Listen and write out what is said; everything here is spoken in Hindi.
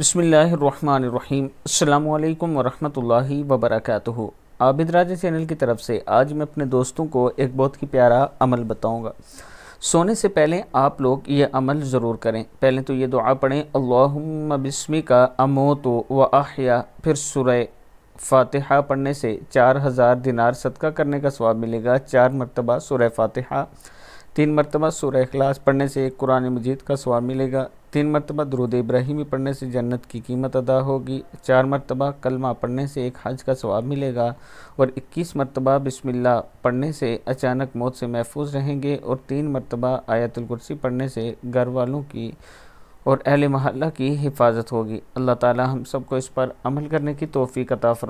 बसमीम् अल्लाम वरहमतुल्लाहि वबरकू आबिद राजा चैनल की तरफ से आज मैं अपने दोस्तों को एक बहुत ही प्यारा अमल बताऊंगा सोने से पहले आप लोग ये अमल ज़रूर करें पहले तो ये दुआ पढ़ें अल्लाहुम्मा बिस्मी का अमोतो व आहिया फिर सुरह फातिहा पढ़ने से चार हज़ार दिनार सदका करने का स्वाब मिलेगा चार मरतबा सुरह फातिहा तीन मरतबा सुरह अखलास पढ़ने से एक कुरान मजीद का स्वाब मिलेगा तीन मरतबा दरुद इब्राहिमी पढ़ने से जन्नत की कीमत अदा होगी चार मरतबा कलमा पढ़ने से एक हज का सवाब मिलेगा और इक्कीस मरतबा बिस्मिल्ला पढ़ने से अचानक मौत से महफूज रहेंगे और तीन मरतबा आयतुलकुर्सी पढ़ने से घर वालों की और अहल महल्ला की हिफाजत होगी अल्लाह ताला हम सबको इस पर अमल करने की तोफ़ी कता